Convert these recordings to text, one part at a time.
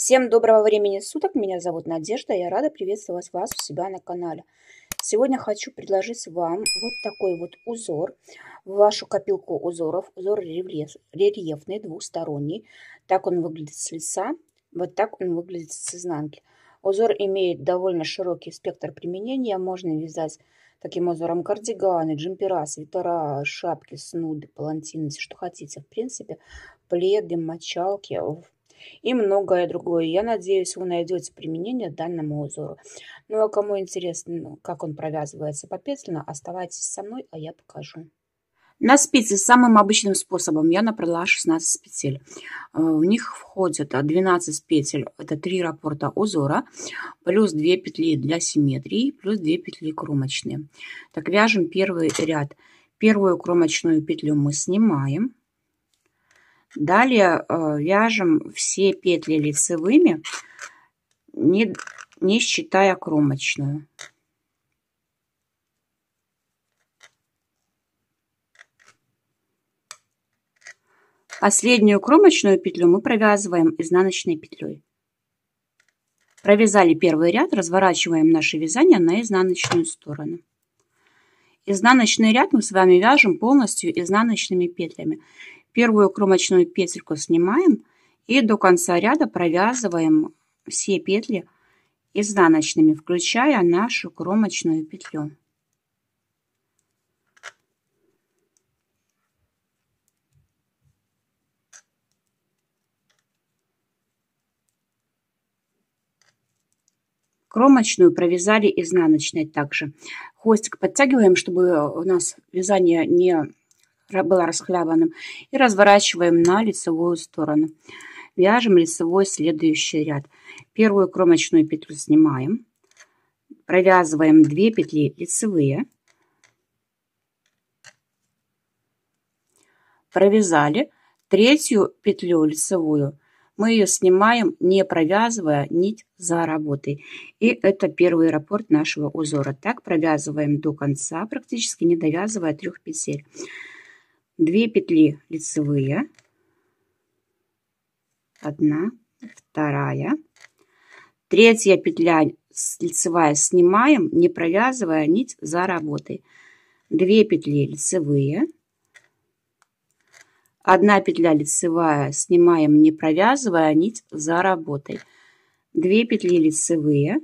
Всем доброго времени суток, меня зовут Надежда, я рада приветствовать вас у себя на канале. Сегодня хочу предложить вам вот такой вот узор, в вашу копилку узоров, узор рельефный, двухсторонний. Так он выглядит с лица, вот так он выглядит с изнанки. Узор имеет довольно широкий спектр применения, можно вязать таким узором кардиганы, джемпера, свитера, шапки, снуды, палантины, все что хотите. В принципе, пледы, мочалки, и многое другое. Я надеюсь, вы найдете применение данному узору. Ну а кому интересно, ну, как он провязывается по петлям, оставайтесь со мной, а я покажу. На спицы самым обычным способом я набрала 16 петель. Э, в них входят 12 а, петель, это 3 раппорта узора, плюс 2 петли для симметрии, плюс 2 петли кромочные. Так, вяжем первый ряд. Первую кромочную петлю мы снимаем. Далее э, вяжем все петли лицевыми, не, не считая кромочную. Последнюю кромочную петлю мы провязываем изнаночной петлей. Провязали первый ряд, разворачиваем наше вязание на изнаночную сторону. Изнаночный ряд мы с вами вяжем полностью изнаночными петлями. Первую кромочную петельку снимаем и до конца ряда провязываем все петли изнаночными, включая нашу кромочную петлю. кромочную провязали изнаночной также. Хвостик подтягиваем, чтобы у нас вязание не было расхлябанным, и разворачиваем на лицевую сторону. Вяжем лицевой следующий ряд. Первую кромочную петлю снимаем, провязываем 2 петли лицевые, провязали третью петлю лицевую, мы ее снимаем, не провязывая нить за работой. И это первый раппорт нашего узора. Так провязываем до конца, практически не довязывая трех петель. 2 петли лицевые, 1, 2, третья петля лицевая снимаем, не провязывая нить за работой. 2 петли лицевые, 1 петля лицевая снимаем, не провязывая нить за работой. 2 петли лицевые,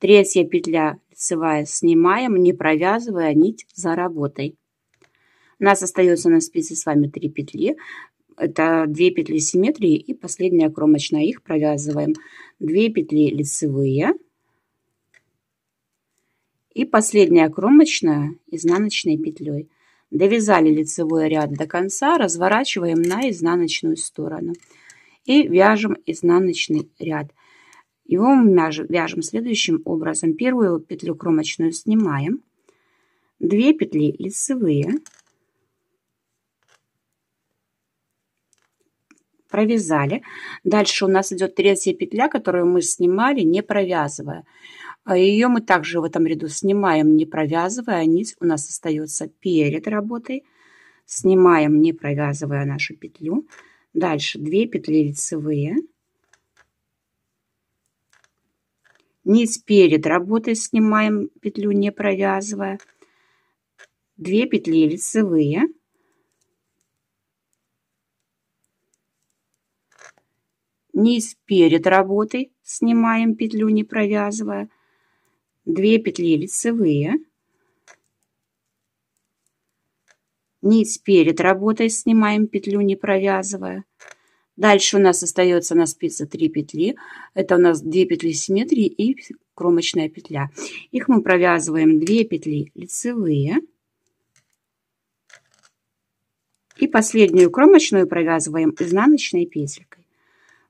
третья петля лицевая, снимаем, не провязывая нить за работой. У нас остается на спице с вами 3 петли. Это 2 петли симметрии и последняя кромочная. Их провязываем 2 петли лицевые. И последняя кромочная изнаночной петлей. Довязали лицевой ряд до конца, разворачиваем на изнаночную сторону. И вяжем изнаночный ряд. Его мы вяжем следующим образом. Первую петлю кромочную снимаем. две петли лицевые. Провязали. Дальше у нас идет третья петля, которую мы снимали, не провязывая. Ее мы также в этом ряду снимаем, не провязывая. Нить у нас остается перед работой. Снимаем, не провязывая нашу петлю. Дальше 2 петли лицевые. Нить перед работой снимаем петлю, не провязывая. Две петли лицевые. Нить перед работой снимаем петлю, не провязывая. Две петли лицевые. Нить перед работой снимаем петлю, не провязывая. Дальше у нас остается на спице 3 петли. Это у нас 2 петли симметрии и кромочная петля. Их мы провязываем 2 петли лицевые. И последнюю кромочную провязываем изнаночной петелькой.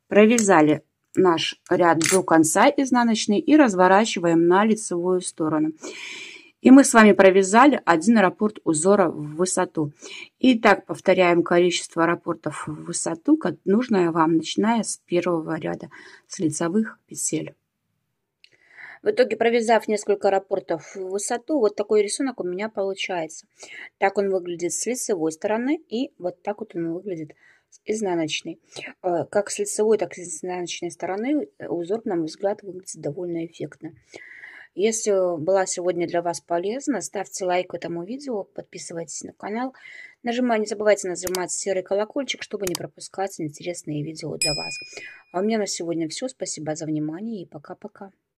Провязали наш ряд до конца изнаночной и разворачиваем на лицевую сторону. И мы с вами провязали один раппорт узора в высоту. Итак, повторяем количество раппортов в высоту, как нужное вам, начиная с первого ряда, с лицевых петель. В итоге, провязав несколько раппортов в высоту, вот такой рисунок у меня получается. Так он выглядит с лицевой стороны и вот так вот он выглядит с изнаночной. Э, как с лицевой, так и с изнаночной стороны э, узор, на мой взгляд, выглядит довольно эффектно. Если была сегодня для вас полезна, ставьте лайк этому видео, подписывайтесь на канал. Нажимай, не забывайте нажимать серый колокольчик, чтобы не пропускать интересные видео для вас. А у меня на сегодня все. Спасибо за внимание и пока-пока.